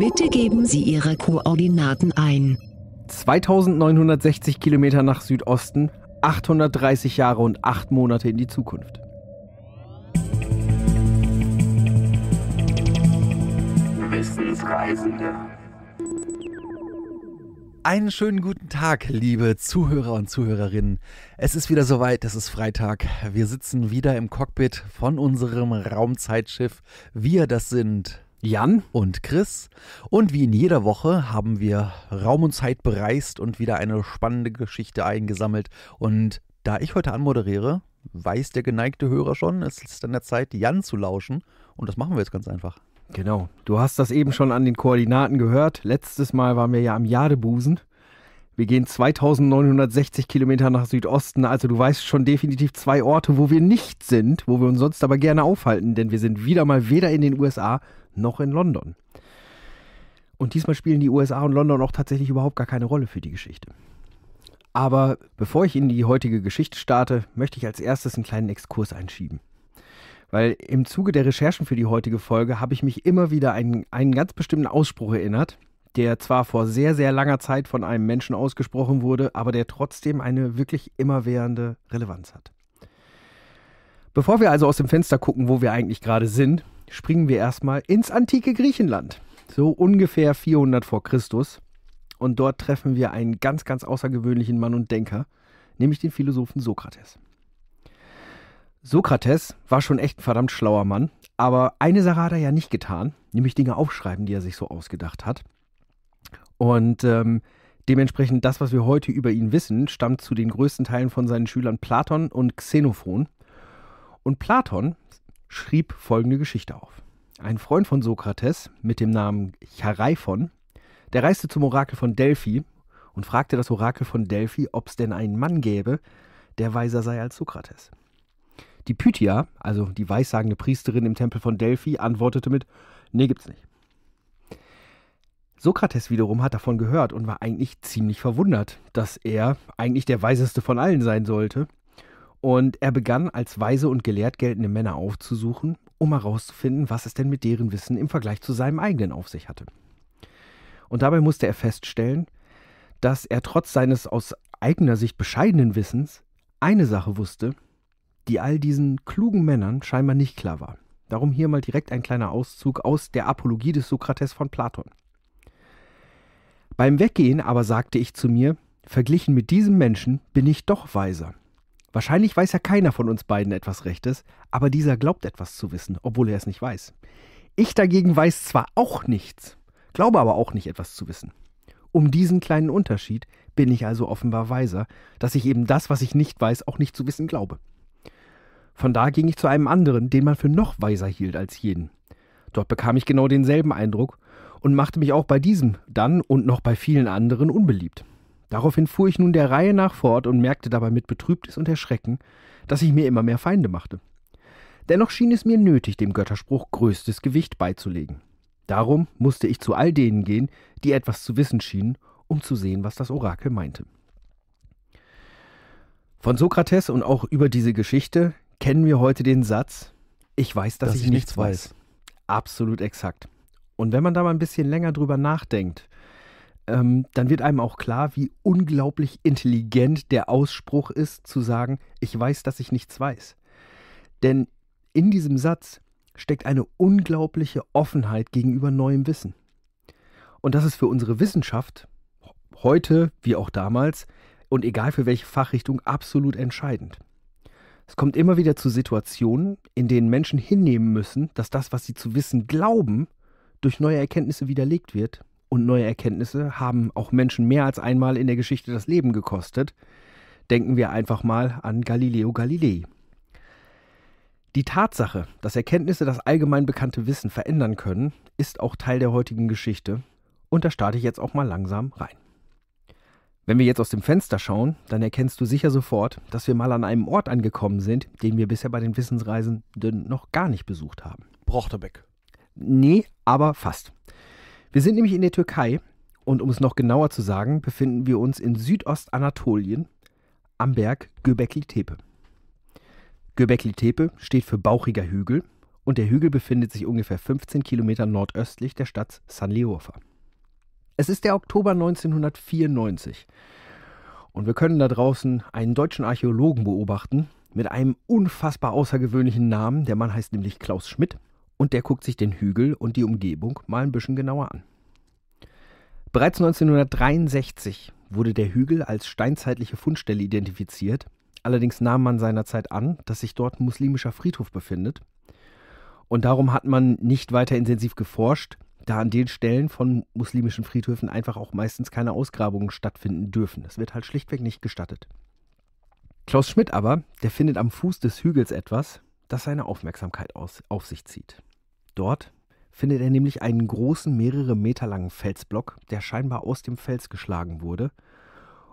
Bitte geben Sie Ihre Koordinaten ein. 2960 Kilometer nach Südosten, 830 Jahre und 8 Monate in die Zukunft. Wissensreisende. Einen schönen guten Tag, liebe Zuhörer und Zuhörerinnen. Es ist wieder soweit, es ist Freitag. Wir sitzen wieder im Cockpit von unserem Raumzeitschiff. Wir, das sind Jan und Chris. Und wie in jeder Woche haben wir Raum und Zeit bereist und wieder eine spannende Geschichte eingesammelt. Und da ich heute anmoderiere, weiß der geneigte Hörer schon, es ist an der Zeit, Jan zu lauschen. Und das machen wir jetzt ganz einfach. Genau. Du hast das eben schon an den Koordinaten gehört. Letztes Mal waren wir ja am Jadebusen. Wir gehen 2960 Kilometer nach Südosten. Also du weißt schon definitiv zwei Orte, wo wir nicht sind, wo wir uns sonst aber gerne aufhalten, denn wir sind wieder mal weder in den USA noch in London. Und diesmal spielen die USA und London auch tatsächlich überhaupt gar keine Rolle für die Geschichte. Aber bevor ich in die heutige Geschichte starte, möchte ich als erstes einen kleinen Exkurs einschieben. Weil im Zuge der Recherchen für die heutige Folge habe ich mich immer wieder an einen ganz bestimmten Ausspruch erinnert, der zwar vor sehr, sehr langer Zeit von einem Menschen ausgesprochen wurde, aber der trotzdem eine wirklich immerwährende Relevanz hat. Bevor wir also aus dem Fenster gucken, wo wir eigentlich gerade sind, springen wir erstmal ins antike Griechenland. So ungefähr 400 vor Christus. Und dort treffen wir einen ganz, ganz außergewöhnlichen Mann und Denker, nämlich den Philosophen Sokrates. Sokrates war schon echt ein verdammt schlauer Mann, aber eine Sache hat er ja nicht getan, nämlich Dinge aufschreiben, die er sich so ausgedacht hat. Und ähm, dementsprechend das, was wir heute über ihn wissen, stammt zu den größten Teilen von seinen Schülern Platon und Xenophon. Und Platon schrieb folgende Geschichte auf. Ein Freund von Sokrates mit dem Namen Chareifon, der reiste zum Orakel von Delphi und fragte das Orakel von Delphi, ob es denn einen Mann gäbe, der weiser sei als Sokrates. Die Pythia, also die weissagende Priesterin im Tempel von Delphi, antwortete mit: Nee, gibt's nicht. Sokrates wiederum hat davon gehört und war eigentlich ziemlich verwundert, dass er eigentlich der Weiseste von allen sein sollte und er begann, als weise und gelehrt geltende Männer aufzusuchen, um herauszufinden, was es denn mit deren Wissen im Vergleich zu seinem eigenen auf sich hatte. Und dabei musste er feststellen, dass er trotz seines aus eigener Sicht bescheidenen Wissens eine Sache wusste, die all diesen klugen Männern scheinbar nicht klar war. Darum hier mal direkt ein kleiner Auszug aus der Apologie des Sokrates von Platon. Beim Weggehen aber sagte ich zu mir, verglichen mit diesem Menschen bin ich doch weiser. Wahrscheinlich weiß ja keiner von uns beiden etwas Rechtes, aber dieser glaubt etwas zu wissen, obwohl er es nicht weiß. Ich dagegen weiß zwar auch nichts, glaube aber auch nicht etwas zu wissen. Um diesen kleinen Unterschied bin ich also offenbar weiser, dass ich eben das, was ich nicht weiß, auch nicht zu wissen glaube. Von da ging ich zu einem anderen, den man für noch weiser hielt als jeden. Dort bekam ich genau denselben Eindruck und machte mich auch bei diesem dann und noch bei vielen anderen unbeliebt. Daraufhin fuhr ich nun der Reihe nach fort und merkte dabei mit Betrübnis und Erschrecken, dass ich mir immer mehr Feinde machte. Dennoch schien es mir nötig, dem Götterspruch größtes Gewicht beizulegen. Darum musste ich zu all denen gehen, die etwas zu wissen schienen, um zu sehen, was das Orakel meinte. Von Sokrates und auch über diese Geschichte kennen wir heute den Satz, ich weiß, dass, dass ich, ich, nichts weiß. weiß. Absolut exakt. Und wenn man da mal ein bisschen länger drüber nachdenkt, ähm, dann wird einem auch klar, wie unglaublich intelligent der Ausspruch ist, zu sagen, ich weiß, dass ich nichts weiß. Denn in diesem Satz steckt eine unglaubliche Offenheit gegenüber neuem Wissen. Und das ist für unsere Wissenschaft heute wie auch damals und egal für welche Fachrichtung absolut entscheidend. Es kommt immer wieder zu Situationen, in denen Menschen hinnehmen müssen, dass das, was sie zu wissen glauben, durch neue Erkenntnisse widerlegt wird und neue Erkenntnisse haben auch Menschen mehr als einmal in der Geschichte das Leben gekostet. Denken wir einfach mal an Galileo Galilei. Die Tatsache, dass Erkenntnisse das allgemein bekannte Wissen verändern können, ist auch Teil der heutigen Geschichte. Und da starte ich jetzt auch mal langsam rein. Wenn wir jetzt aus dem Fenster schauen, dann erkennst du sicher sofort, dass wir mal an einem Ort angekommen sind, den wir bisher bei den Wissensreisenden noch gar nicht besucht haben. Brochterbeck. Nee, aber fast. Wir sind nämlich in der Türkei und um es noch genauer zu sagen, befinden wir uns in Südostanatolien am Berg Göbekli Tepe. Göbekli Tepe steht für bauchiger Hügel und der Hügel befindet sich ungefähr 15 Kilometer nordöstlich der Stadt San Sanliurfa. Es ist der Oktober 1994 und wir können da draußen einen deutschen Archäologen beobachten mit einem unfassbar außergewöhnlichen Namen. Der Mann heißt nämlich Klaus Schmidt und der guckt sich den Hügel und die Umgebung mal ein bisschen genauer an. Bereits 1963 wurde der Hügel als steinzeitliche Fundstelle identifiziert, allerdings nahm man seinerzeit an, dass sich dort ein muslimischer Friedhof befindet und darum hat man nicht weiter intensiv geforscht, da an den Stellen von muslimischen Friedhöfen einfach auch meistens keine Ausgrabungen stattfinden dürfen. Das wird halt schlichtweg nicht gestattet. Klaus Schmidt aber, der findet am Fuß des Hügels etwas, das seine Aufmerksamkeit aus, auf sich zieht. Dort findet er nämlich einen großen, mehrere Meter langen Felsblock, der scheinbar aus dem Fels geschlagen wurde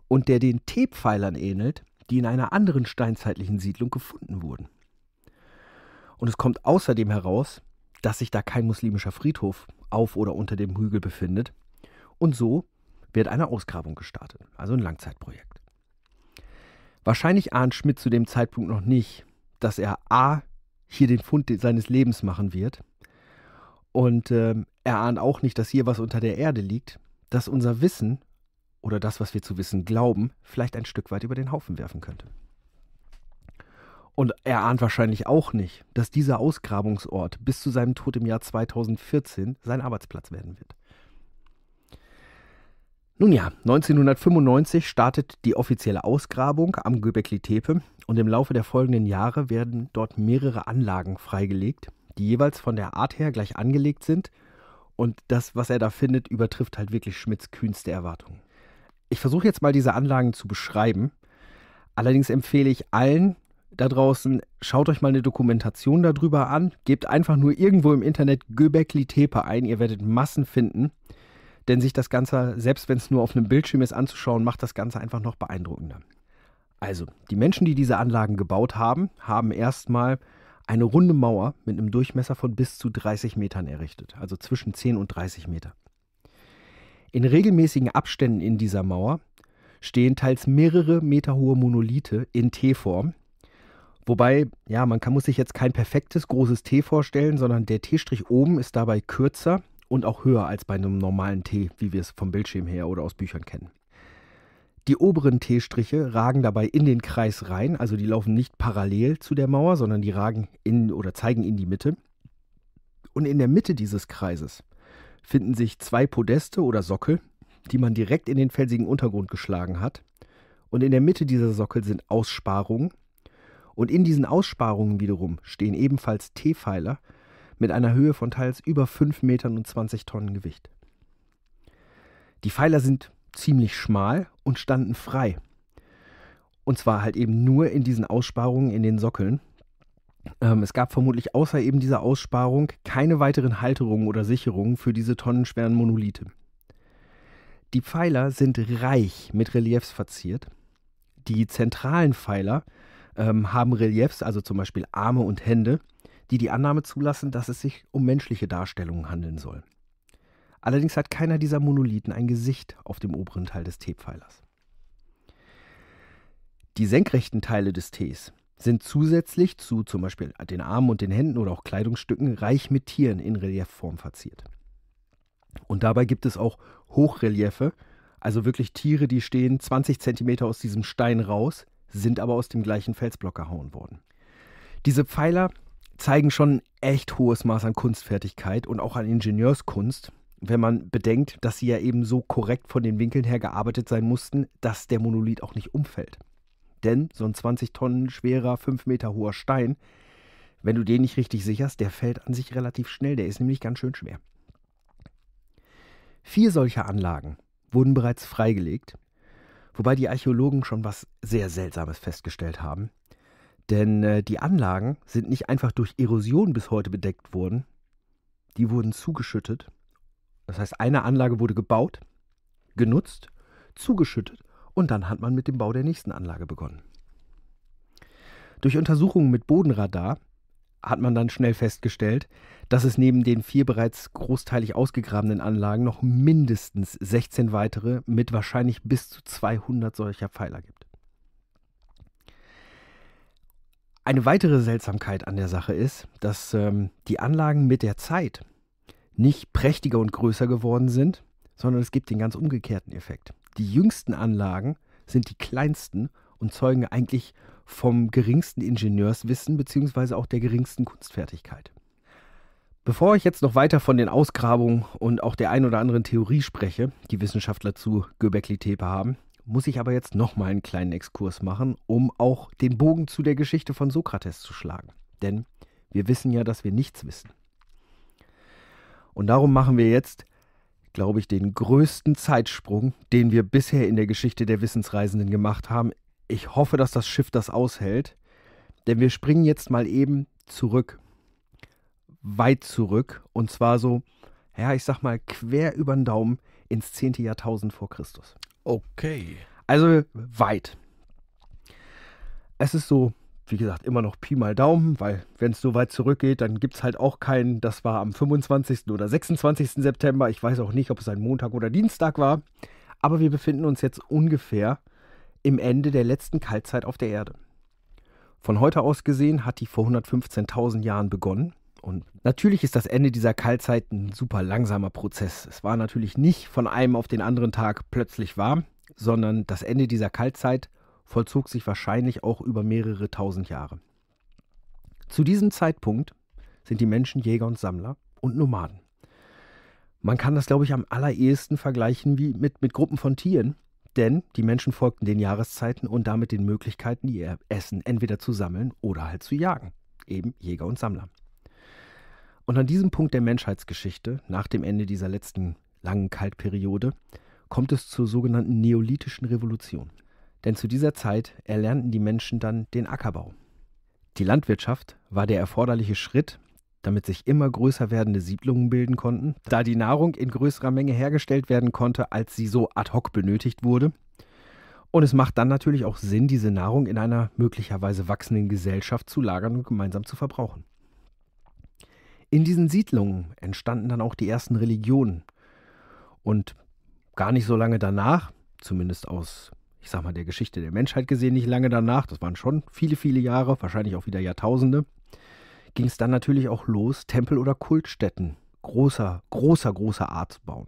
und der den T-Pfeilern ähnelt, die in einer anderen steinzeitlichen Siedlung gefunden wurden. Und es kommt außerdem heraus, dass sich da kein muslimischer Friedhof auf oder unter dem Hügel befindet. Und so wird eine Ausgrabung gestartet, also ein Langzeitprojekt. Wahrscheinlich ahnt Schmidt zu dem Zeitpunkt noch nicht, dass er a. hier den Fund seines Lebens machen wird und ähm, er ahnt auch nicht, dass hier was unter der Erde liegt, dass unser Wissen oder das, was wir zu wissen glauben, vielleicht ein Stück weit über den Haufen werfen könnte. Und er ahnt wahrscheinlich auch nicht, dass dieser Ausgrabungsort bis zu seinem Tod im Jahr 2014 sein Arbeitsplatz werden wird. Nun ja, 1995 startet die offizielle Ausgrabung am Göbekli Tepe und im Laufe der folgenden Jahre werden dort mehrere Anlagen freigelegt, die jeweils von der Art her gleich angelegt sind. Und das, was er da findet, übertrifft halt wirklich Schmidts kühnste Erwartungen. Ich versuche jetzt mal diese Anlagen zu beschreiben. Allerdings empfehle ich allen da draußen, schaut euch mal eine Dokumentation darüber an. Gebt einfach nur irgendwo im Internet Göbekli-Tepe ein. Ihr werdet Massen finden. Denn sich das Ganze, selbst wenn es nur auf einem Bildschirm ist, anzuschauen, macht das Ganze einfach noch beeindruckender. Also, die Menschen, die diese Anlagen gebaut haben, haben erstmal eine runde Mauer mit einem Durchmesser von bis zu 30 Metern errichtet, also zwischen 10 und 30 Meter. In regelmäßigen Abständen in dieser Mauer stehen teils mehrere Meter hohe Monolithe in T-Form, wobei, ja, man kann, muss sich jetzt kein perfektes großes T vorstellen, sondern der T-Strich oben ist dabei kürzer und auch höher als bei einem normalen T, wie wir es vom Bildschirm her oder aus Büchern kennen. Die oberen T-Striche ragen dabei in den Kreis rein, also die laufen nicht parallel zu der Mauer, sondern die ragen in oder zeigen in die Mitte. Und in der Mitte dieses Kreises finden sich zwei Podeste oder Sockel, die man direkt in den felsigen Untergrund geschlagen hat. Und in der Mitte dieser Sockel sind Aussparungen. Und in diesen Aussparungen wiederum stehen ebenfalls T-Pfeiler mit einer Höhe von teils über 5 Metern und 20 Tonnen Gewicht. Die Pfeiler sind ziemlich schmal und standen frei. Und zwar halt eben nur in diesen Aussparungen in den Sockeln. Ähm, es gab vermutlich außer eben dieser Aussparung keine weiteren Halterungen oder Sicherungen für diese tonnenschweren Monolithe. Die Pfeiler sind reich mit Reliefs verziert. Die zentralen Pfeiler ähm, haben Reliefs, also zum Beispiel Arme und Hände, die die Annahme zulassen, dass es sich um menschliche Darstellungen handeln soll. Allerdings hat keiner dieser Monolithen ein Gesicht auf dem oberen Teil des T-Pfeilers. Die senkrechten Teile des Tees sind zusätzlich zu zum Beispiel den Armen und den Händen oder auch Kleidungsstücken reich mit Tieren in Reliefform verziert. Und dabei gibt es auch Hochreliefe, also wirklich Tiere, die stehen 20 Zentimeter aus diesem Stein raus, sind aber aus dem gleichen Felsblock gehauen worden. Diese Pfeiler zeigen schon ein echt hohes Maß an Kunstfertigkeit und auch an Ingenieurskunst, wenn man bedenkt, dass sie ja eben so korrekt von den Winkeln her gearbeitet sein mussten, dass der Monolith auch nicht umfällt. Denn so ein 20 Tonnen schwerer, 5 Meter hoher Stein, wenn du den nicht richtig sicherst, der fällt an sich relativ schnell, der ist nämlich ganz schön schwer. Vier solcher Anlagen wurden bereits freigelegt, wobei die Archäologen schon was sehr Seltsames festgestellt haben. Denn äh, die Anlagen sind nicht einfach durch Erosion bis heute bedeckt worden, die wurden zugeschüttet das heißt, eine Anlage wurde gebaut, genutzt, zugeschüttet und dann hat man mit dem Bau der nächsten Anlage begonnen. Durch Untersuchungen mit Bodenradar hat man dann schnell festgestellt, dass es neben den vier bereits großteilig ausgegrabenen Anlagen noch mindestens 16 weitere mit wahrscheinlich bis zu 200 solcher Pfeiler gibt. Eine weitere Seltsamkeit an der Sache ist, dass ähm, die Anlagen mit der Zeit nicht prächtiger und größer geworden sind, sondern es gibt den ganz umgekehrten Effekt. Die jüngsten Anlagen sind die kleinsten und zeugen eigentlich vom geringsten Ingenieurswissen bzw. auch der geringsten Kunstfertigkeit. Bevor ich jetzt noch weiter von den Ausgrabungen und auch der ein oder anderen Theorie spreche, die Wissenschaftler zu Göbekli-Tepe haben, muss ich aber jetzt nochmal einen kleinen Exkurs machen, um auch den Bogen zu der Geschichte von Sokrates zu schlagen. Denn wir wissen ja, dass wir nichts wissen. Und darum machen wir jetzt, glaube ich, den größten Zeitsprung, den wir bisher in der Geschichte der Wissensreisenden gemacht haben. Ich hoffe, dass das Schiff das aushält, denn wir springen jetzt mal eben zurück. Weit zurück. Und zwar so, ja, ich sag mal, quer über den Daumen ins 10. Jahrtausend vor Christus. Okay. Also weit. Es ist so wie gesagt, immer noch Pi mal Daumen, weil wenn es so weit zurückgeht, dann gibt es halt auch keinen, das war am 25. oder 26. September. Ich weiß auch nicht, ob es ein Montag oder Dienstag war. Aber wir befinden uns jetzt ungefähr im Ende der letzten Kaltzeit auf der Erde. Von heute aus gesehen hat die vor 115.000 Jahren begonnen. Und natürlich ist das Ende dieser Kaltzeit ein super langsamer Prozess. Es war natürlich nicht von einem auf den anderen Tag plötzlich warm, sondern das Ende dieser Kaltzeit vollzog sich wahrscheinlich auch über mehrere tausend Jahre. Zu diesem Zeitpunkt sind die Menschen Jäger und Sammler und Nomaden. Man kann das, glaube ich, am allerersten vergleichen wie mit, mit Gruppen von Tieren, denn die Menschen folgten den Jahreszeiten und damit den Möglichkeiten, ihr Essen entweder zu sammeln oder halt zu jagen. Eben Jäger und Sammler. Und an diesem Punkt der Menschheitsgeschichte, nach dem Ende dieser letzten langen Kaltperiode, kommt es zur sogenannten Neolithischen Revolution denn zu dieser Zeit erlernten die Menschen dann den Ackerbau. Die Landwirtschaft war der erforderliche Schritt, damit sich immer größer werdende Siedlungen bilden konnten, da die Nahrung in größerer Menge hergestellt werden konnte, als sie so ad hoc benötigt wurde. Und es macht dann natürlich auch Sinn, diese Nahrung in einer möglicherweise wachsenden Gesellschaft zu lagern und gemeinsam zu verbrauchen. In diesen Siedlungen entstanden dann auch die ersten Religionen. Und gar nicht so lange danach, zumindest aus ich sag mal, der Geschichte der Menschheit gesehen, nicht lange danach, das waren schon viele, viele Jahre, wahrscheinlich auch wieder Jahrtausende, ging es dann natürlich auch los, Tempel oder Kultstätten großer, großer, großer Art zu bauen.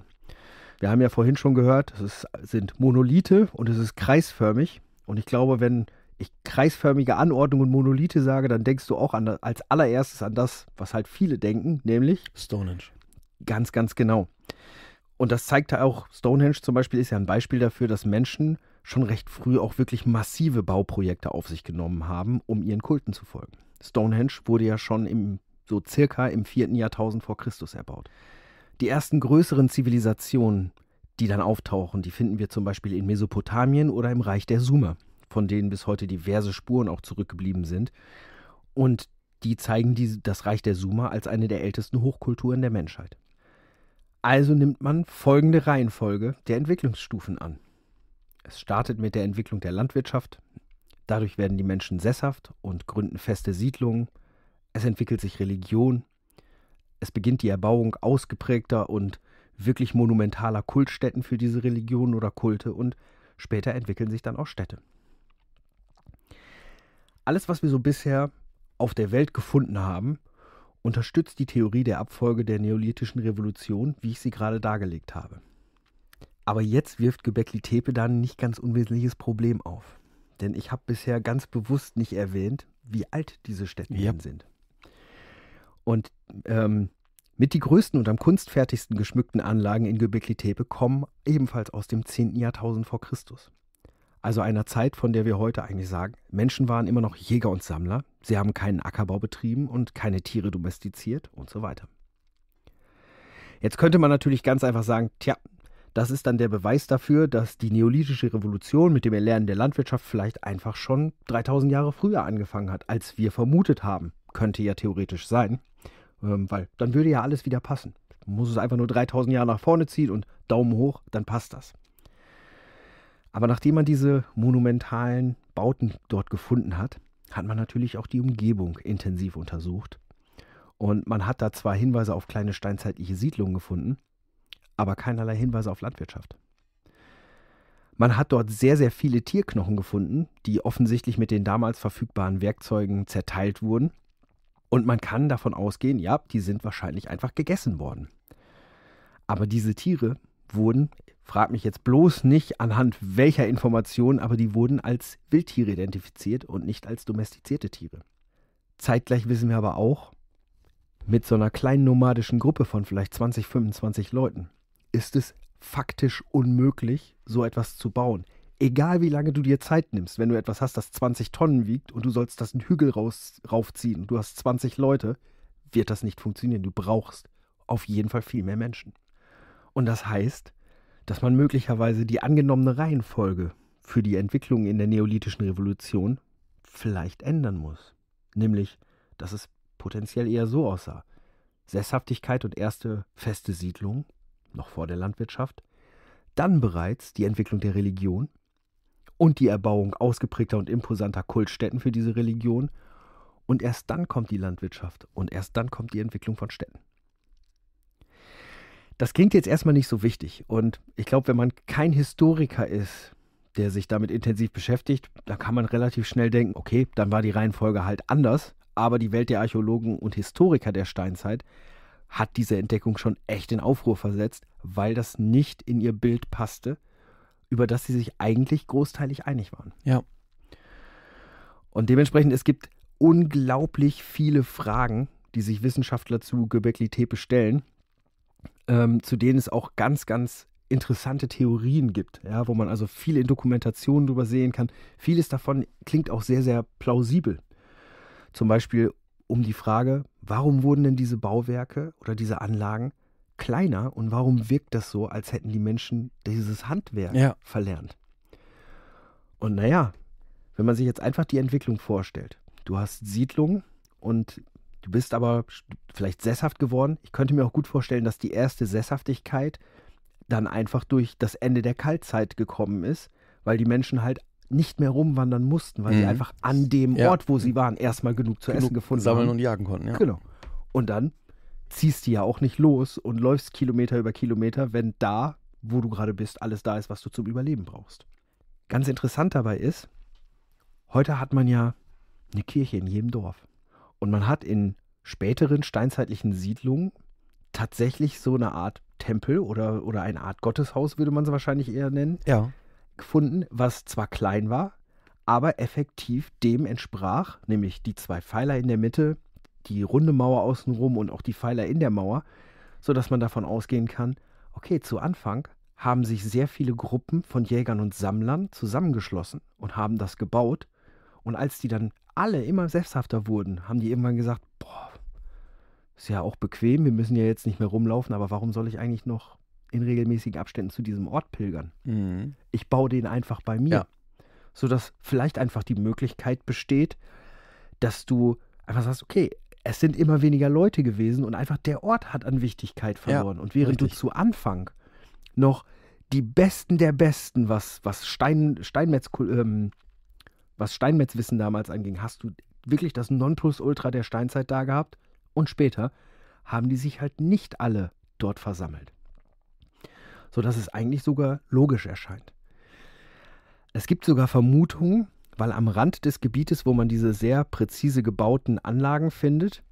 Wir haben ja vorhin schon gehört, es ist, sind Monolithe und es ist kreisförmig. Und ich glaube, wenn ich kreisförmige Anordnung und Monolithe sage, dann denkst du auch an, als allererstes an das, was halt viele denken, nämlich Stonehenge. Ganz, ganz genau. Und das zeigt auch, Stonehenge zum Beispiel ist ja ein Beispiel dafür, dass Menschen schon recht früh auch wirklich massive Bauprojekte auf sich genommen haben, um ihren Kulten zu folgen. Stonehenge wurde ja schon im, so circa im vierten Jahrtausend vor Christus erbaut. Die ersten größeren Zivilisationen, die dann auftauchen, die finden wir zum Beispiel in Mesopotamien oder im Reich der Sumer, von denen bis heute diverse Spuren auch zurückgeblieben sind. Und die zeigen die, das Reich der Sumer als eine der ältesten Hochkulturen der Menschheit. Also nimmt man folgende Reihenfolge der Entwicklungsstufen an. Es startet mit der Entwicklung der Landwirtschaft. Dadurch werden die Menschen sesshaft und gründen feste Siedlungen. Es entwickelt sich Religion. Es beginnt die Erbauung ausgeprägter und wirklich monumentaler Kultstätten für diese Religionen oder Kulte und später entwickeln sich dann auch Städte. Alles, was wir so bisher auf der Welt gefunden haben, unterstützt die Theorie der Abfolge der neolithischen Revolution, wie ich sie gerade dargelegt habe. Aber jetzt wirft Gebäckli Tepe da ein nicht ganz unwesentliches Problem auf. Denn ich habe bisher ganz bewusst nicht erwähnt, wie alt diese Städte ja. sind. Und ähm, mit die größten und am kunstfertigsten geschmückten Anlagen in Göbekli Tepe kommen ebenfalls aus dem 10. Jahrtausend vor Christus. Also einer Zeit, von der wir heute eigentlich sagen, Menschen waren immer noch Jäger und Sammler, sie haben keinen Ackerbau betrieben und keine Tiere domestiziert und so weiter. Jetzt könnte man natürlich ganz einfach sagen, tja, das ist dann der Beweis dafür, dass die neolithische Revolution mit dem Erlernen der Landwirtschaft vielleicht einfach schon 3000 Jahre früher angefangen hat, als wir vermutet haben. Könnte ja theoretisch sein, ähm, weil dann würde ja alles wieder passen. Man muss es einfach nur 3000 Jahre nach vorne ziehen und Daumen hoch, dann passt das. Aber nachdem man diese monumentalen Bauten dort gefunden hat, hat man natürlich auch die Umgebung intensiv untersucht. Und man hat da zwar Hinweise auf kleine steinzeitliche Siedlungen gefunden, aber keinerlei Hinweise auf Landwirtschaft. Man hat dort sehr, sehr viele Tierknochen gefunden, die offensichtlich mit den damals verfügbaren Werkzeugen zerteilt wurden. Und man kann davon ausgehen, ja, die sind wahrscheinlich einfach gegessen worden. Aber diese Tiere wurden, frag mich jetzt bloß nicht anhand welcher Informationen, aber die wurden als Wildtiere identifiziert und nicht als domestizierte Tiere. Zeitgleich wissen wir aber auch, mit so einer kleinen nomadischen Gruppe von vielleicht 20, 25 Leuten ist es faktisch unmöglich, so etwas zu bauen. Egal wie lange du dir Zeit nimmst, wenn du etwas hast, das 20 Tonnen wiegt und du sollst das einen Hügel raus, raufziehen und du hast 20 Leute, wird das nicht funktionieren. Du brauchst auf jeden Fall viel mehr Menschen. Und das heißt, dass man möglicherweise die angenommene Reihenfolge für die Entwicklung in der neolithischen Revolution vielleicht ändern muss. Nämlich, dass es potenziell eher so aussah. Sesshaftigkeit und erste feste Siedlung noch vor der Landwirtschaft, dann bereits die Entwicklung der Religion und die Erbauung ausgeprägter und imposanter Kultstätten für diese Religion und erst dann kommt die Landwirtschaft und erst dann kommt die Entwicklung von Städten. Das klingt jetzt erstmal nicht so wichtig und ich glaube, wenn man kein Historiker ist, der sich damit intensiv beschäftigt, da kann man relativ schnell denken, okay, dann war die Reihenfolge halt anders, aber die Welt der Archäologen und Historiker der Steinzeit hat diese Entdeckung schon echt in Aufruhr versetzt, weil das nicht in ihr Bild passte, über das sie sich eigentlich großteilig einig waren. Ja. Und dementsprechend, es gibt unglaublich viele Fragen, die sich Wissenschaftler zu Göbekli-Tepe stellen, ähm, zu denen es auch ganz, ganz interessante Theorien gibt, ja, wo man also viel in Dokumentationen drüber sehen kann. Vieles davon klingt auch sehr, sehr plausibel. Zum Beispiel um die Frage, Warum wurden denn diese Bauwerke oder diese Anlagen kleiner und warum wirkt das so, als hätten die Menschen dieses Handwerk ja. verlernt? Und naja, wenn man sich jetzt einfach die Entwicklung vorstellt, du hast Siedlungen und du bist aber vielleicht sesshaft geworden. Ich könnte mir auch gut vorstellen, dass die erste Sesshaftigkeit dann einfach durch das Ende der Kaltzeit gekommen ist, weil die Menschen halt nicht mehr rumwandern mussten, weil mhm. sie einfach an dem ja. Ort, wo sie waren, erstmal genug zu genug essen gefunden sammeln haben. Sammeln und jagen konnten, ja. Genau. Und dann ziehst du ja auch nicht los und läufst Kilometer über Kilometer, wenn da, wo du gerade bist, alles da ist, was du zum Überleben brauchst. Ganz interessant dabei ist, heute hat man ja eine Kirche in jedem Dorf. Und man hat in späteren steinzeitlichen Siedlungen tatsächlich so eine Art Tempel oder, oder eine Art Gotteshaus, würde man es wahrscheinlich eher nennen. Ja gefunden, was zwar klein war, aber effektiv dem entsprach, nämlich die zwei Pfeiler in der Mitte, die runde Mauer außenrum und auch die Pfeiler in der Mauer, sodass man davon ausgehen kann, okay, zu Anfang haben sich sehr viele Gruppen von Jägern und Sammlern zusammengeschlossen und haben das gebaut. Und als die dann alle immer selbsthafter wurden, haben die irgendwann gesagt, boah, ist ja auch bequem, wir müssen ja jetzt nicht mehr rumlaufen, aber warum soll ich eigentlich noch in regelmäßigen Abständen zu diesem Ort pilgern. Mhm. Ich baue den einfach bei mir. Ja. Sodass vielleicht einfach die Möglichkeit besteht, dass du einfach sagst, okay, es sind immer weniger Leute gewesen und einfach der Ort hat an Wichtigkeit verloren. Ja, und während richtig. du zu Anfang noch die Besten der Besten, was, was Stein, Steinmetz, ähm, was Steinmetzwissen damals anging, hast du wirklich das Nonplusultra der Steinzeit da gehabt und später haben die sich halt nicht alle dort versammelt sodass es eigentlich sogar logisch erscheint. Es gibt sogar Vermutungen, weil am Rand des Gebietes, wo man diese sehr präzise gebauten Anlagen findet,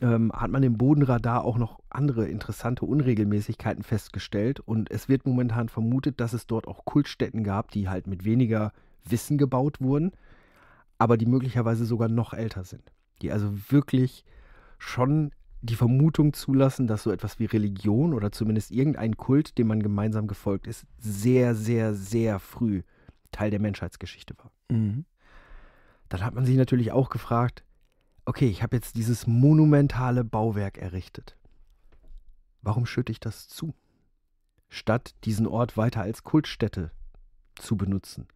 ähm, hat man im Bodenradar auch noch andere interessante Unregelmäßigkeiten festgestellt und es wird momentan vermutet, dass es dort auch Kultstätten gab, die halt mit weniger Wissen gebaut wurden, aber die möglicherweise sogar noch älter sind, die also wirklich schon die Vermutung zulassen, dass so etwas wie Religion oder zumindest irgendein Kult, dem man gemeinsam gefolgt ist, sehr, sehr, sehr früh Teil der Menschheitsgeschichte war. Mhm. Dann hat man sich natürlich auch gefragt, okay, ich habe jetzt dieses monumentale Bauwerk errichtet. Warum schütte ich das zu? Statt diesen Ort weiter als Kultstätte zu benutzen.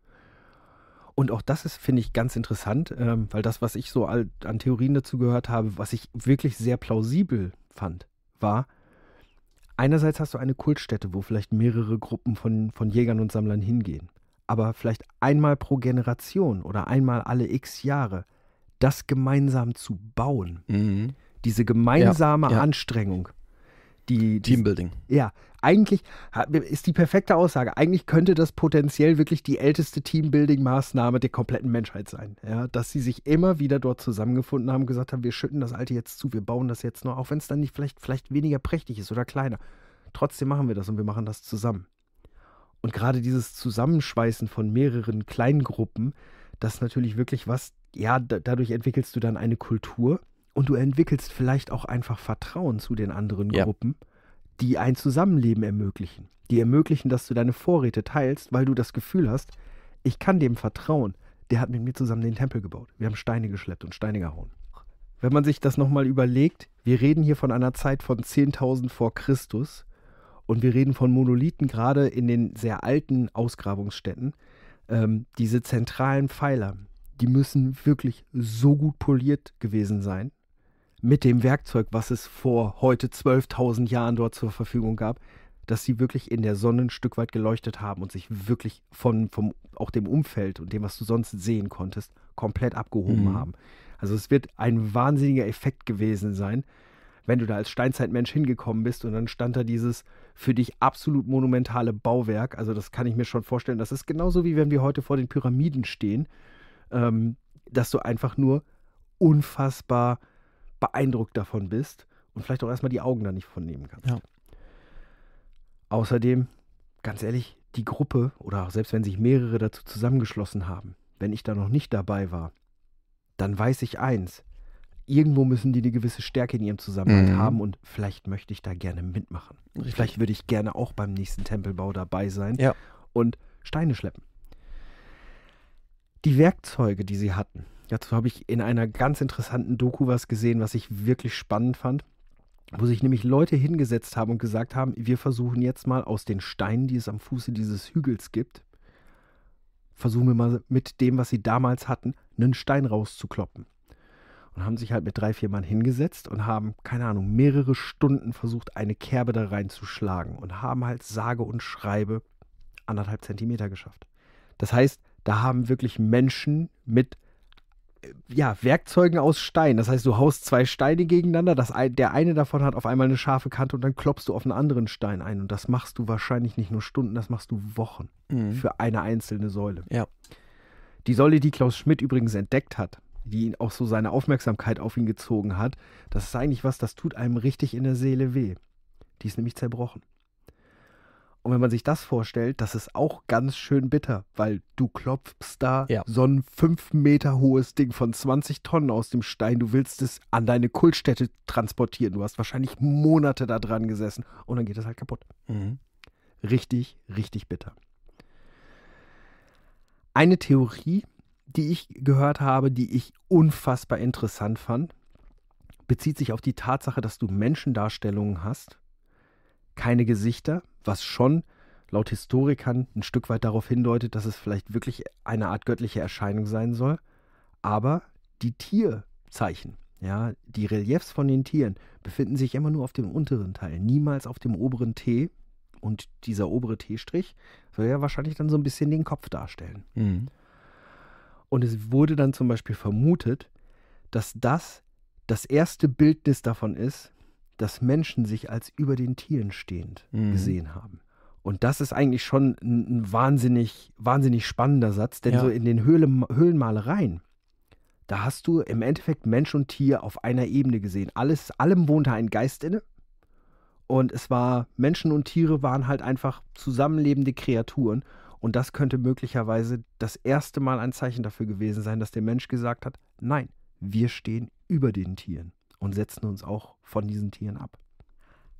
Und auch das ist, finde ich, ganz interessant, ähm, weil das, was ich so an Theorien dazu gehört habe, was ich wirklich sehr plausibel fand, war, einerseits hast du eine Kultstätte, wo vielleicht mehrere Gruppen von, von Jägern und Sammlern hingehen, aber vielleicht einmal pro Generation oder einmal alle x Jahre, das gemeinsam zu bauen, mhm. diese gemeinsame ja, ja. Anstrengung. Die, die, Teambuilding. Ja, eigentlich ist die perfekte Aussage. Eigentlich könnte das potenziell wirklich die älteste Teambuilding-Maßnahme der kompletten Menschheit sein. Ja, dass sie sich immer wieder dort zusammengefunden haben, gesagt haben, wir schütten das Alte jetzt zu, wir bauen das jetzt noch, auch wenn es dann nicht vielleicht, vielleicht weniger prächtig ist oder kleiner. Trotzdem machen wir das und wir machen das zusammen. Und gerade dieses Zusammenschweißen von mehreren kleinen Gruppen, das ist natürlich wirklich was, ja, dadurch entwickelst du dann eine Kultur und du entwickelst vielleicht auch einfach Vertrauen zu den anderen ja. Gruppen die ein Zusammenleben ermöglichen, die ermöglichen, dass du deine Vorräte teilst, weil du das Gefühl hast, ich kann dem vertrauen, der hat mit mir zusammen den Tempel gebaut. Wir haben Steine geschleppt und Steine gehauen. Wenn man sich das nochmal überlegt, wir reden hier von einer Zeit von 10.000 vor Christus und wir reden von Monolithen gerade in den sehr alten Ausgrabungsstätten. Ähm, diese zentralen Pfeiler, die müssen wirklich so gut poliert gewesen sein, mit dem Werkzeug, was es vor heute 12.000 Jahren dort zur Verfügung gab, dass sie wirklich in der Sonne ein Stück weit geleuchtet haben und sich wirklich von vom, auch dem Umfeld und dem, was du sonst sehen konntest, komplett abgehoben mhm. haben. Also es wird ein wahnsinniger Effekt gewesen sein, wenn du da als Steinzeitmensch hingekommen bist und dann stand da dieses für dich absolut monumentale Bauwerk. Also das kann ich mir schon vorstellen. Das ist genauso wie wenn wir heute vor den Pyramiden stehen, ähm, dass du einfach nur unfassbar beeindruckt davon bist und vielleicht auch erstmal die Augen da nicht von nehmen kannst. Ja. Außerdem, ganz ehrlich, die Gruppe oder auch selbst wenn sich mehrere dazu zusammengeschlossen haben, wenn ich da noch nicht dabei war, dann weiß ich eins. Irgendwo müssen die eine gewisse Stärke in ihrem Zusammenhalt mhm. haben und vielleicht möchte ich da gerne mitmachen. Richtig. Vielleicht würde ich gerne auch beim nächsten Tempelbau dabei sein ja. und Steine schleppen. Die Werkzeuge, die sie hatten, Dazu habe ich in einer ganz interessanten Doku was gesehen, was ich wirklich spannend fand, wo sich nämlich Leute hingesetzt haben und gesagt haben, wir versuchen jetzt mal aus den Steinen, die es am Fuße dieses Hügels gibt, versuchen wir mal mit dem, was sie damals hatten, einen Stein rauszukloppen. Und haben sich halt mit drei, vier Mann hingesetzt und haben, keine Ahnung, mehrere Stunden versucht, eine Kerbe da reinzuschlagen und haben halt sage und schreibe anderthalb Zentimeter geschafft. Das heißt, da haben wirklich Menschen mit ja, Werkzeugen aus Stein. Das heißt, du haust zwei Steine gegeneinander, das, der eine davon hat auf einmal eine scharfe Kante und dann klopfst du auf einen anderen Stein ein. Und das machst du wahrscheinlich nicht nur Stunden, das machst du Wochen mhm. für eine einzelne Säule. Ja. Die Säule, die Klaus Schmidt übrigens entdeckt hat, die ihn auch so seine Aufmerksamkeit auf ihn gezogen hat, das ist eigentlich was, das tut einem richtig in der Seele weh. Die ist nämlich zerbrochen. Und wenn man sich das vorstellt, das ist auch ganz schön bitter, weil du klopfst da ja. so ein fünf Meter hohes Ding von 20 Tonnen aus dem Stein. Du willst es an deine Kultstätte transportieren. Du hast wahrscheinlich Monate da dran gesessen und dann geht es halt kaputt. Mhm. Richtig, richtig bitter. Eine Theorie, die ich gehört habe, die ich unfassbar interessant fand, bezieht sich auf die Tatsache, dass du Menschendarstellungen hast keine Gesichter, was schon laut Historikern ein Stück weit darauf hindeutet, dass es vielleicht wirklich eine Art göttliche Erscheinung sein soll. Aber die Tierzeichen, ja, die Reliefs von den Tieren befinden sich immer nur auf dem unteren Teil, niemals auf dem oberen T. Und dieser obere T-Strich soll ja wahrscheinlich dann so ein bisschen den Kopf darstellen. Mhm. Und es wurde dann zum Beispiel vermutet, dass das das erste Bildnis davon ist, dass Menschen sich als über den Tieren stehend mhm. gesehen haben. Und das ist eigentlich schon ein, wahnsinnig, wahnsinnig spannender Satz, denn ja. so in den Höhlen, Höhlenmalereien, da hast du im Endeffekt Mensch und Tier auf einer Ebene gesehen. Alles, allem wohnte ein Geist inne. Und es war, Menschen und Tiere waren halt einfach zusammenlebende Kreaturen. Und das könnte möglicherweise das erste Mal ein Zeichen dafür gewesen sein, dass der Mensch gesagt hat, nein, wir stehen über den Tieren und setzen uns auch von diesen Tieren ab.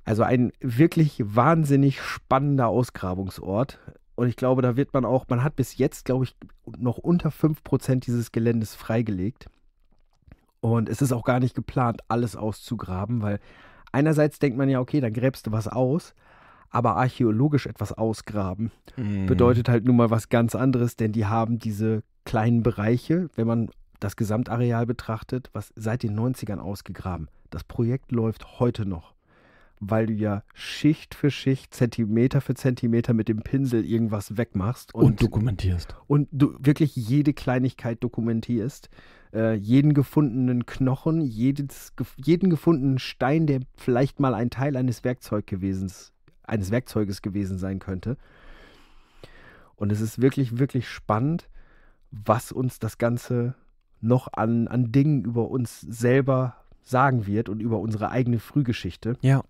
Also ein wirklich wahnsinnig spannender Ausgrabungsort. Und ich glaube, da wird man auch, man hat bis jetzt, glaube ich, noch unter 5% dieses Geländes freigelegt. Und es ist auch gar nicht geplant, alles auszugraben, weil einerseits denkt man ja, okay, dann gräbst du was aus, aber archäologisch etwas ausgraben mm. bedeutet halt nun mal was ganz anderes, denn die haben diese kleinen Bereiche, wenn man das Gesamtareal betrachtet, was seit den 90ern ausgegraben. Das Projekt läuft heute noch, weil du ja Schicht für Schicht, Zentimeter für Zentimeter mit dem Pinsel irgendwas wegmachst. Und, und dokumentierst. Und du wirklich jede Kleinigkeit dokumentierst. Äh, jeden gefundenen Knochen, jedes, jeden gefundenen Stein, der vielleicht mal ein Teil eines, Werkzeug gewesen, eines Werkzeuges gewesen sein könnte. Und es ist wirklich, wirklich spannend, was uns das Ganze noch an, an Dingen über uns selber sagen wird und über unsere eigene Frühgeschichte. Ja.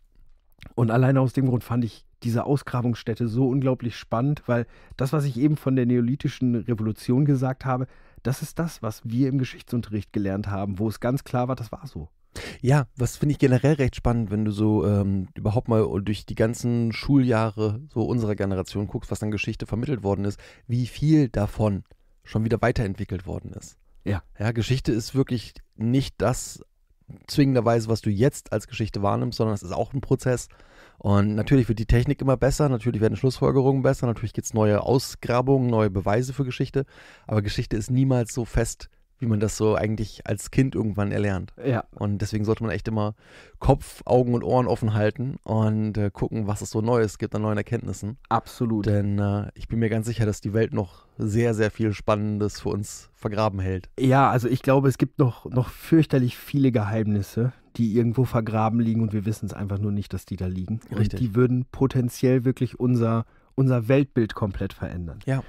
Und alleine aus dem Grund fand ich diese Ausgrabungsstätte so unglaublich spannend, weil das, was ich eben von der neolithischen Revolution gesagt habe, das ist das, was wir im Geschichtsunterricht gelernt haben, wo es ganz klar war, das war so. Ja, was finde ich generell recht spannend, wenn du so ähm, überhaupt mal durch die ganzen Schuljahre so unserer Generation guckst, was an Geschichte vermittelt worden ist, wie viel davon schon wieder weiterentwickelt worden ist. Ja. Ja, Geschichte ist wirklich nicht das zwingenderweise, was du jetzt als Geschichte wahrnimmst, sondern es ist auch ein Prozess. Und natürlich wird die Technik immer besser, natürlich werden Schlussfolgerungen besser, natürlich gibt es neue Ausgrabungen, neue Beweise für Geschichte, aber Geschichte ist niemals so fest wie man das so eigentlich als Kind irgendwann erlernt. Ja. Und deswegen sollte man echt immer Kopf, Augen und Ohren offen halten und äh, gucken, was es so Neues gibt an neuen Erkenntnissen. Absolut. Denn äh, ich bin mir ganz sicher, dass die Welt noch sehr, sehr viel Spannendes für uns vergraben hält. Ja, also ich glaube, es gibt noch, noch fürchterlich viele Geheimnisse, die irgendwo vergraben liegen und wir wissen es einfach nur nicht, dass die da liegen. Richtig. Und die würden potenziell wirklich unser, unser Weltbild komplett verändern. Ja.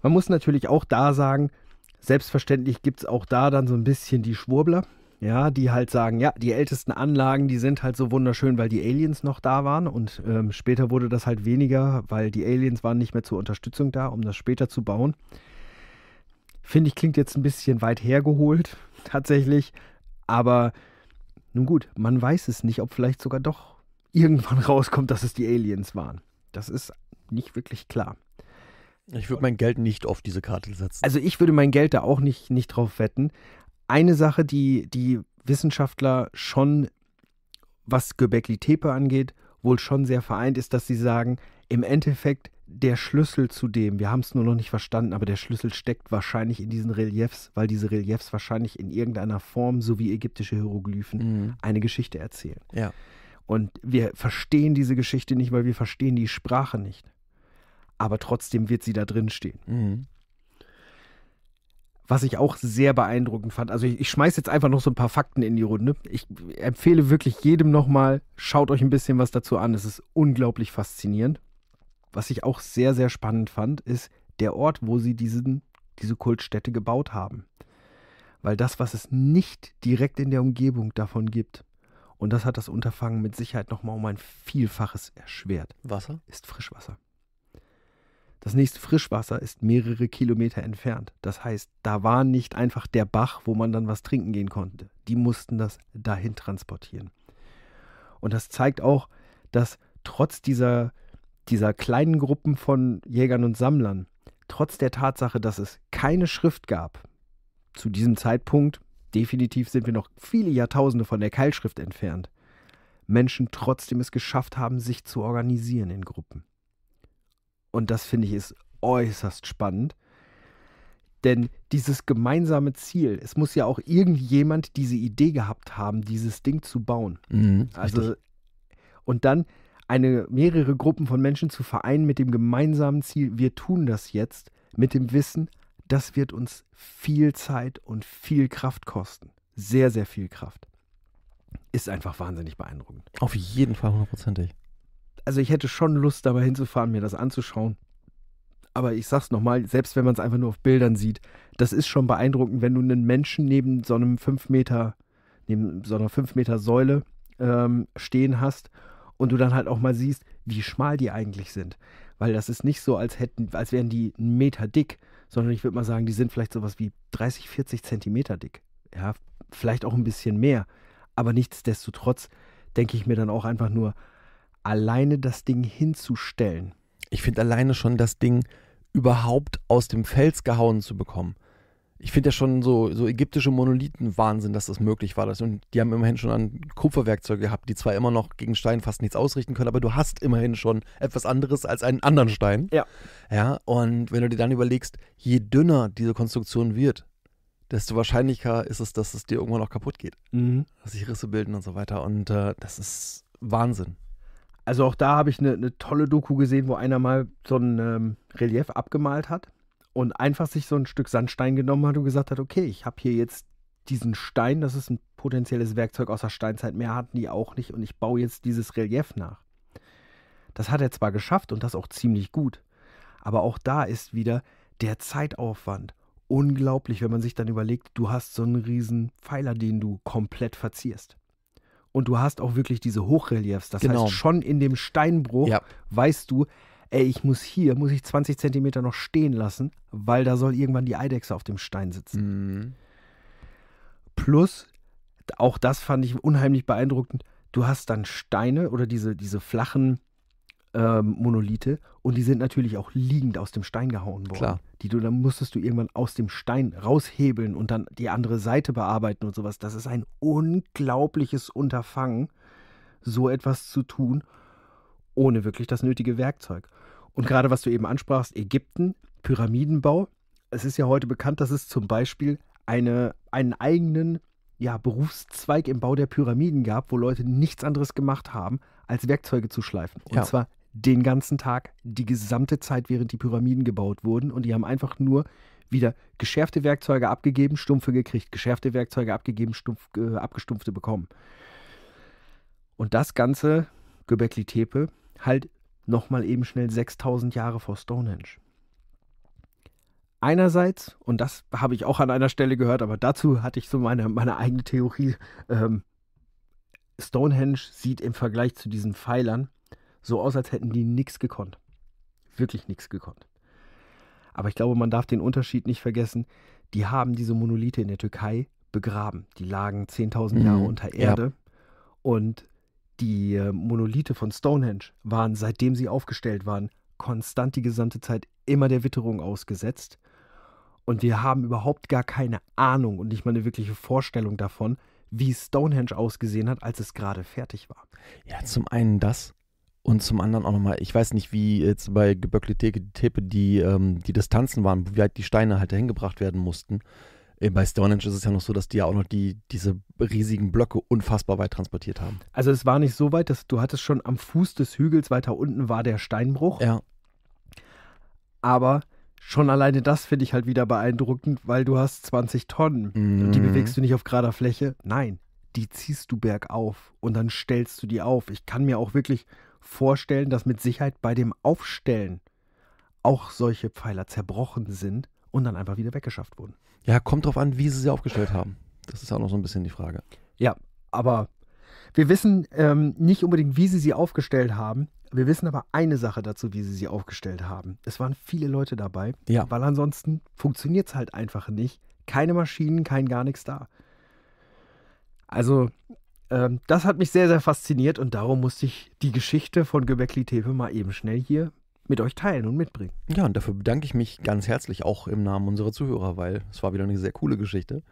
Man muss natürlich auch da sagen, Selbstverständlich gibt es auch da dann so ein bisschen die Schwurbler, ja, die halt sagen, ja, die ältesten Anlagen, die sind halt so wunderschön, weil die Aliens noch da waren und ähm, später wurde das halt weniger, weil die Aliens waren nicht mehr zur Unterstützung da, um das später zu bauen. Finde ich, klingt jetzt ein bisschen weit hergeholt, tatsächlich, aber nun gut, man weiß es nicht, ob vielleicht sogar doch irgendwann rauskommt, dass es die Aliens waren. Das ist nicht wirklich klar. Ich würde mein Geld nicht auf diese Karte setzen. Also ich würde mein Geld da auch nicht, nicht drauf wetten. Eine Sache, die die Wissenschaftler schon, was Göbekli-Tepe angeht, wohl schon sehr vereint ist, dass sie sagen, im Endeffekt der Schlüssel zu dem, wir haben es nur noch nicht verstanden, aber der Schlüssel steckt wahrscheinlich in diesen Reliefs, weil diese Reliefs wahrscheinlich in irgendeiner Form, so wie ägyptische Hieroglyphen, mhm. eine Geschichte erzählen. Ja. Und wir verstehen diese Geschichte nicht, weil wir verstehen die Sprache nicht aber trotzdem wird sie da drin stehen. Mhm. Was ich auch sehr beeindruckend fand. Also ich, ich schmeiße jetzt einfach noch so ein paar Fakten in die Runde. Ich empfehle wirklich jedem nochmal, schaut euch ein bisschen was dazu an. Es ist unglaublich faszinierend. Was ich auch sehr, sehr spannend fand, ist der Ort, wo sie diesen, diese Kultstätte gebaut haben. Weil das, was es nicht direkt in der Umgebung davon gibt, und das hat das Unterfangen mit Sicherheit nochmal um ein Vielfaches erschwert. Wasser? Ist Frischwasser. Das nächste Frischwasser ist mehrere Kilometer entfernt. Das heißt, da war nicht einfach der Bach, wo man dann was trinken gehen konnte. Die mussten das dahin transportieren. Und das zeigt auch, dass trotz dieser, dieser kleinen Gruppen von Jägern und Sammlern, trotz der Tatsache, dass es keine Schrift gab, zu diesem Zeitpunkt, definitiv sind wir noch viele Jahrtausende von der Keilschrift entfernt, Menschen trotzdem es geschafft haben, sich zu organisieren in Gruppen und das finde ich ist äußerst spannend. Denn dieses gemeinsame Ziel, es muss ja auch irgendjemand diese Idee gehabt haben, dieses Ding zu bauen. Mhm, also und dann eine mehrere Gruppen von Menschen zu vereinen mit dem gemeinsamen Ziel, wir tun das jetzt mit dem Wissen, das wird uns viel Zeit und viel Kraft kosten. Sehr, sehr viel Kraft. Ist einfach wahnsinnig beeindruckend. Auf jeden Fall hundertprozentig also ich hätte schon Lust, dabei hinzufahren, mir das anzuschauen. Aber ich sag's nochmal, selbst wenn man es einfach nur auf Bildern sieht, das ist schon beeindruckend, wenn du einen Menschen neben so einem 5 Meter, neben so einer 5 Meter Säule ähm, stehen hast und du dann halt auch mal siehst, wie schmal die eigentlich sind. Weil das ist nicht so, als hätten, als wären die einen Meter dick, sondern ich würde mal sagen, die sind vielleicht sowas wie 30, 40 Zentimeter dick. Ja, vielleicht auch ein bisschen mehr. Aber nichtsdestotrotz denke ich mir dann auch einfach nur, alleine das Ding hinzustellen. Ich finde alleine schon das Ding überhaupt aus dem Fels gehauen zu bekommen. Ich finde ja schon so, so ägyptische Monolithen Wahnsinn, dass das möglich war. Das, und die haben immerhin schon ein Kupferwerkzeug gehabt, die zwar immer noch gegen Stein fast nichts ausrichten können, aber du hast immerhin schon etwas anderes als einen anderen Stein. Ja. Ja, und wenn du dir dann überlegst, je dünner diese Konstruktion wird, desto wahrscheinlicher ist es, dass es dir irgendwann noch kaputt geht. Mhm. Dass sich Risse bilden und so weiter. Und äh, das ist Wahnsinn. Also auch da habe ich eine, eine, tolle Doku gesehen, wo einer mal so ein ähm, Relief abgemalt hat und einfach sich so ein Stück Sandstein genommen hat und gesagt hat, okay, ich habe hier jetzt diesen Stein, das ist ein potenzielles Werkzeug aus der Steinzeit, mehr hatten die auch nicht und ich baue jetzt dieses Relief nach. Das hat er zwar geschafft und das auch ziemlich gut, aber auch da ist wieder der Zeitaufwand unglaublich, wenn man sich dann überlegt, du hast so einen riesen Pfeiler, den du komplett verzierst und du hast auch wirklich diese Hochreliefs. Das genau. heißt, schon in dem Steinbruch ja. weißt du, ey, ich muss hier, muss ich 20 Zentimeter noch stehen lassen, weil da soll irgendwann die Eidechse auf dem Stein sitzen. Mhm. Plus, auch das fand ich unheimlich beeindruckend, du hast dann Steine oder diese, diese flachen ähm, Monolithe und die sind natürlich auch liegend aus dem Stein gehauen worden. Klar. Die du, dann musstest du irgendwann aus dem Stein raushebeln und dann die andere Seite bearbeiten und sowas. Das ist ein unglaubliches Unterfangen, so etwas zu tun, ohne wirklich das nötige Werkzeug. Und gerade was du eben ansprachst, Ägypten, Pyramidenbau. Es ist ja heute bekannt, dass es zum Beispiel eine, einen eigenen ja, Berufszweig im Bau der Pyramiden gab, wo Leute nichts anderes gemacht haben, als Werkzeuge zu schleifen. Und ja. zwar den ganzen Tag, die gesamte Zeit, während die Pyramiden gebaut wurden. Und die haben einfach nur wieder geschärfte Werkzeuge abgegeben, stumpfe gekriegt, geschärfte Werkzeuge abgegeben, stumpf, äh, abgestumpfte bekommen. Und das Ganze, Göbekli Tepe, halt nochmal eben schnell 6000 Jahre vor Stonehenge. Einerseits, und das habe ich auch an einer Stelle gehört, aber dazu hatte ich so meine, meine eigene Theorie, ähm, Stonehenge sieht im Vergleich zu diesen Pfeilern so aus, als hätten die nichts gekonnt. Wirklich nichts gekonnt. Aber ich glaube, man darf den Unterschied nicht vergessen. Die haben diese Monolithe in der Türkei begraben. Die lagen 10.000 Jahre mhm. unter Erde. Ja. Und die äh, Monolithe von Stonehenge waren, seitdem sie aufgestellt waren, konstant die gesamte Zeit immer der Witterung ausgesetzt. Und wir haben überhaupt gar keine Ahnung und nicht mal eine wirkliche Vorstellung davon, wie Stonehenge ausgesehen hat, als es gerade fertig war. Ja, zum einen das, und zum anderen auch nochmal, ich weiß nicht, wie jetzt bei Geböckle Theke die ähm, die Distanzen waren, wie weit die Steine halt dahin gebracht werden mussten. Äh, bei Stonehenge ist es ja noch so, dass die ja auch noch die, diese riesigen Blöcke unfassbar weit transportiert haben. Also es war nicht so weit, dass du hattest schon am Fuß des Hügels weiter unten war der Steinbruch. Ja. Aber schon alleine das finde ich halt wieder beeindruckend, weil du hast 20 Tonnen. Mhm. Die bewegst du nicht auf gerader Fläche. Nein, die ziehst du bergauf und dann stellst du die auf. Ich kann mir auch wirklich vorstellen, dass mit Sicherheit bei dem Aufstellen auch solche Pfeiler zerbrochen sind und dann einfach wieder weggeschafft wurden. Ja, kommt drauf an, wie sie sie aufgestellt haben. Das ist auch noch so ein bisschen die Frage. Ja, aber wir wissen ähm, nicht unbedingt, wie sie sie aufgestellt haben. Wir wissen aber eine Sache dazu, wie sie sie aufgestellt haben. Es waren viele Leute dabei, ja. weil ansonsten funktioniert es halt einfach nicht. Keine Maschinen, kein gar nichts da. Also ähm, das hat mich sehr, sehr fasziniert und darum musste ich die Geschichte von Göbekli Tepe mal eben schnell hier mit euch teilen und mitbringen. Ja, und dafür bedanke ich mich ganz herzlich auch im Namen unserer Zuhörer, weil es war wieder eine sehr coole Geschichte.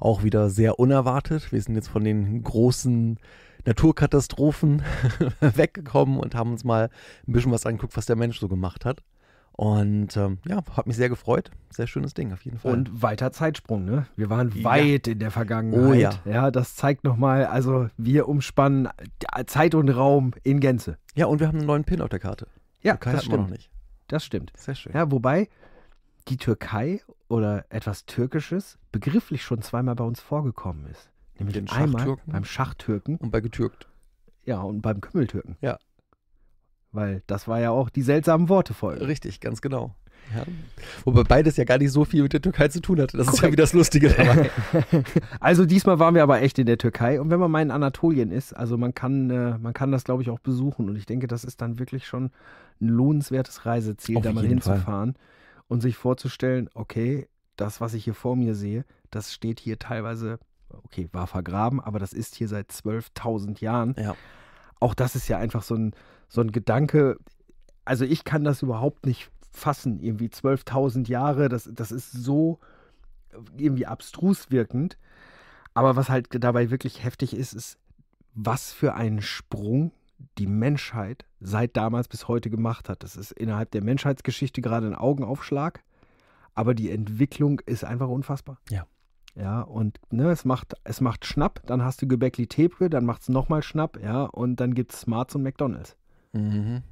Auch wieder sehr unerwartet. Wir sind jetzt von den großen Naturkatastrophen weggekommen und haben uns mal ein bisschen was angeguckt, was der Mensch so gemacht hat. Und ähm, ja, hat mich sehr gefreut. Sehr schönes Ding, auf jeden Fall. Und weiter Zeitsprung, ne? Wir waren ja. weit in der Vergangenheit. Oh ja. Ja, das zeigt nochmal, also wir umspannen Zeit und Raum in Gänze. Ja, und wir haben einen neuen Pin auf der Karte. Ja, Türkei das stimmt. noch nicht. Das stimmt. Sehr schön. Ja, wobei die Türkei oder etwas Türkisches begrifflich schon zweimal bei uns vorgekommen ist. Nämlich Den einmal beim Schachtürken. Und bei Getürkt. Ja, und beim Kümmeltürken. Ja, weil das war ja auch die seltsamen Worte folgen. Richtig, ganz genau. Ja. Wobei beides ja gar nicht so viel mit der Türkei zu tun hatte. Das Korrekt. ist ja wieder das Lustige dabei. also diesmal waren wir aber echt in der Türkei. Und wenn man mal in Anatolien ist, also man kann, äh, man kann das, glaube ich, auch besuchen. Und ich denke, das ist dann wirklich schon ein lohnenswertes Reiseziel, Auf da mal hinzufahren Fall. und sich vorzustellen, okay, das, was ich hier vor mir sehe, das steht hier teilweise, okay, war vergraben, aber das ist hier seit 12.000 Jahren. Ja. Auch das ist ja einfach so ein, so ein Gedanke, also ich kann das überhaupt nicht fassen, irgendwie 12.000 Jahre, das, das ist so irgendwie abstrus wirkend. Aber was halt dabei wirklich heftig ist, ist, was für einen Sprung die Menschheit seit damals bis heute gemacht hat. Das ist innerhalb der Menschheitsgeschichte gerade ein Augenaufschlag, aber die Entwicklung ist einfach unfassbar. Ja. Ja, und ne, es, macht, es macht Schnapp, dann hast du Gebäckli Tepe, dann macht es nochmal Schnapp, ja, und dann gibt es Smarts und McDonalds. Mhm.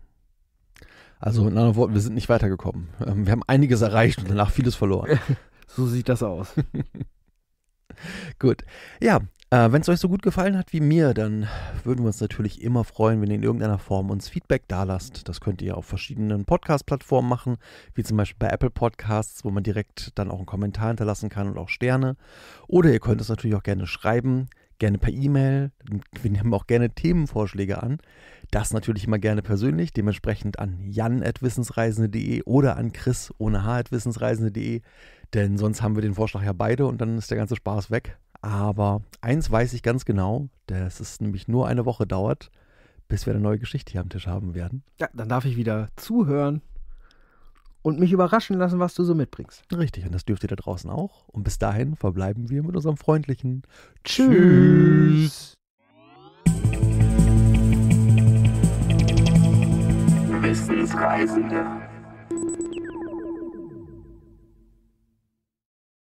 Also in anderen Worten, wir sind nicht weitergekommen. Ähm, wir haben einiges erreicht und danach vieles verloren. so sieht das aus. gut. Ja, äh, wenn es euch so gut gefallen hat wie mir, dann würden wir uns natürlich immer freuen, wenn ihr in irgendeiner Form uns Feedback dalasst. Das könnt ihr auf verschiedenen Podcast-Plattformen machen, wie zum Beispiel bei Apple Podcasts, wo man direkt dann auch einen Kommentar hinterlassen kann und auch Sterne. Oder ihr könnt es natürlich auch gerne schreiben gerne per E-Mail. Wir nehmen auch gerne Themenvorschläge an. Das natürlich immer gerne persönlich, dementsprechend an jan.wissensreisende.de oder an chris ohne h.wissensreisende.de, denn sonst haben wir den Vorschlag ja beide und dann ist der ganze Spaß weg. Aber eins weiß ich ganz genau, dass es nämlich nur eine Woche dauert, bis wir eine neue Geschichte hier am Tisch haben werden. Ja, dann darf ich wieder zuhören und mich überraschen lassen, was du so mitbringst. Richtig, und das dürft ihr da draußen auch. Und bis dahin verbleiben wir mit unserem freundlichen Tschüss. Wissensreisende.